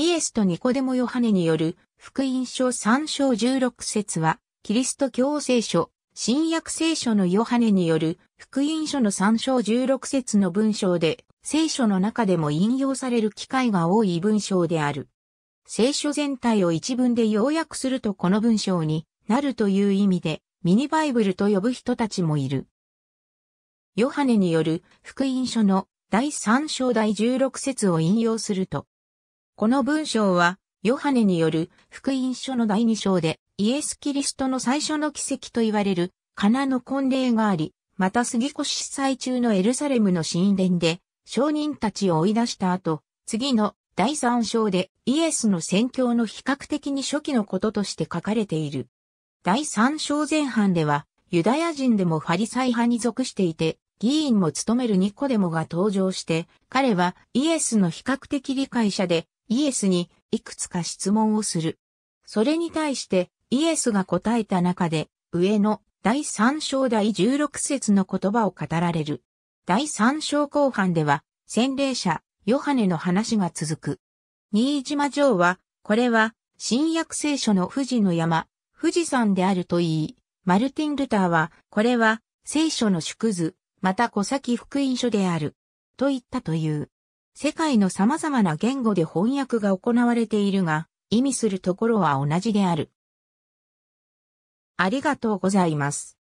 イエスとニコデモ・ヨハネによる福音書3章16節は、キリスト教聖書、新約聖書のヨハネによる福音書の3章16節の文章で、聖書の中でも引用される機会が多い文章である。聖書全体を一文で要約するとこの文章になるという意味で、ミニバイブルと呼ぶ人たちもいる。ヨハネによる福音書の第3章第16節を引用すると、この文章は、ヨハネによる福音書の第二章で、イエス・キリストの最初の奇跡と言われる、カナの婚礼があり、また杉越司祭中のエルサレムの神殿で、商人たちを追い出した後、次の第三章でイエスの宣教の比較的に初期のこととして書かれている。第三章前半では、ユダヤ人でもファリサイ派に属していて、議員も務めるニコデモが登場して、彼はイエスの比較的理解者で、イエスにいくつか質問をする。それに対してイエスが答えた中で上の第3章第16節の言葉を語られる。第3章後半では洗礼者ヨハネの話が続く。新島城はこれは新約聖書の富士の山、富士山であると言い、マルティン・ルターはこれは聖書の縮図、また小先福音書である、と言ったという。世界の様々な言語で翻訳が行われているが、意味するところは同じである。ありがとうございます。